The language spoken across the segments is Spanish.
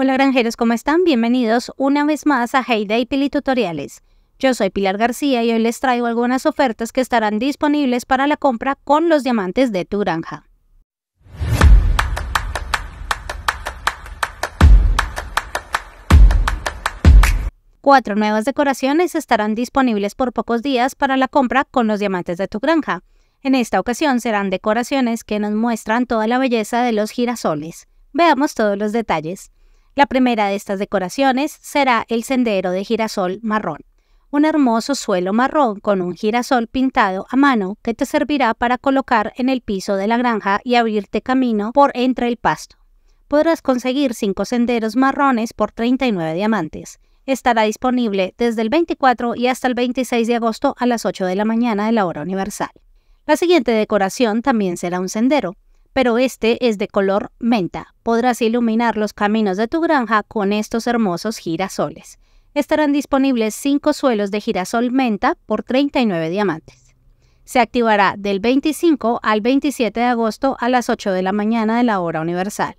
Hola granjeros, ¿cómo están? Bienvenidos una vez más a Heyday Pili Tutoriales. Yo soy Pilar García y hoy les traigo algunas ofertas que estarán disponibles para la compra con los diamantes de tu granja. Cuatro nuevas decoraciones estarán disponibles por pocos días para la compra con los diamantes de tu granja. En esta ocasión serán decoraciones que nos muestran toda la belleza de los girasoles. Veamos todos los detalles. La primera de estas decoraciones será el sendero de girasol marrón, un hermoso suelo marrón con un girasol pintado a mano que te servirá para colocar en el piso de la granja y abrirte camino por entre el pasto. Podrás conseguir cinco senderos marrones por 39 diamantes. Estará disponible desde el 24 y hasta el 26 de agosto a las 8 de la mañana de la hora universal. La siguiente decoración también será un sendero, pero este es de color menta. Podrás iluminar los caminos de tu granja con estos hermosos girasoles. Estarán disponibles 5 suelos de girasol menta por 39 diamantes. Se activará del 25 al 27 de agosto a las 8 de la mañana de la hora universal.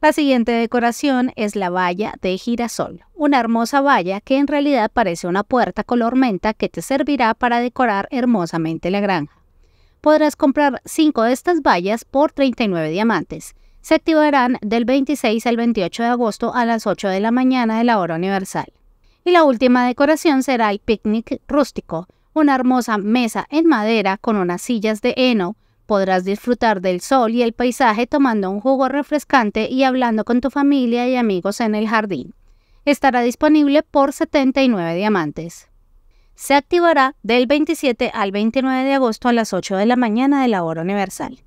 La siguiente decoración es la valla de girasol, una hermosa valla que en realidad parece una puerta color menta que te servirá para decorar hermosamente la granja podrás comprar 5 de estas vallas por 39 diamantes. Se activarán del 26 al 28 de agosto a las 8 de la mañana de la hora universal. Y la última decoración será el picnic rústico, una hermosa mesa en madera con unas sillas de heno. Podrás disfrutar del sol y el paisaje tomando un jugo refrescante y hablando con tu familia y amigos en el jardín. Estará disponible por 79 diamantes se activará del 27 al 29 de agosto a las 8 de la mañana de la hora universal.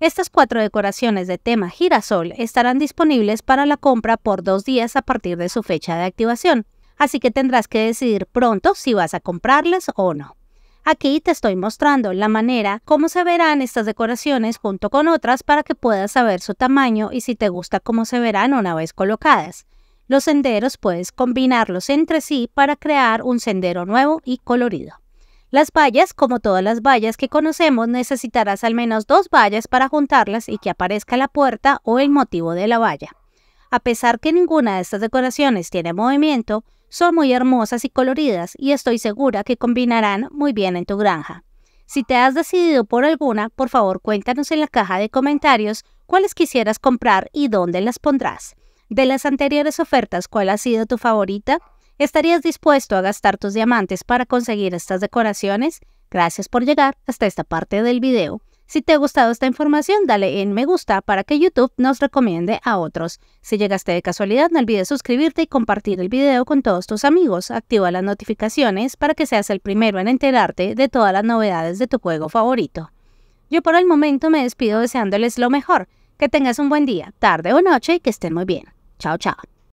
Estas cuatro decoraciones de tema girasol estarán disponibles para la compra por dos días a partir de su fecha de activación, así que tendrás que decidir pronto si vas a comprarlas o no. Aquí te estoy mostrando la manera cómo se verán estas decoraciones junto con otras para que puedas saber su tamaño y si te gusta cómo se verán una vez colocadas. Los senderos puedes combinarlos entre sí para crear un sendero nuevo y colorido. Las vallas, como todas las vallas que conocemos, necesitarás al menos dos vallas para juntarlas y que aparezca la puerta o el motivo de la valla. A pesar que ninguna de estas decoraciones tiene movimiento, son muy hermosas y coloridas y estoy segura que combinarán muy bien en tu granja. Si te has decidido por alguna, por favor cuéntanos en la caja de comentarios cuáles quisieras comprar y dónde las pondrás. De las anteriores ofertas, ¿cuál ha sido tu favorita? ¿Estarías dispuesto a gastar tus diamantes para conseguir estas decoraciones? Gracias por llegar hasta esta parte del video. Si te ha gustado esta información, dale en me gusta para que YouTube nos recomiende a otros. Si llegaste de casualidad, no olvides suscribirte y compartir el video con todos tus amigos. Activa las notificaciones para que seas el primero en enterarte de todas las novedades de tu juego favorito. Yo por el momento me despido deseándoles lo mejor. Que tengas un buen día, tarde o noche y que estén muy bien. 瞧瞧。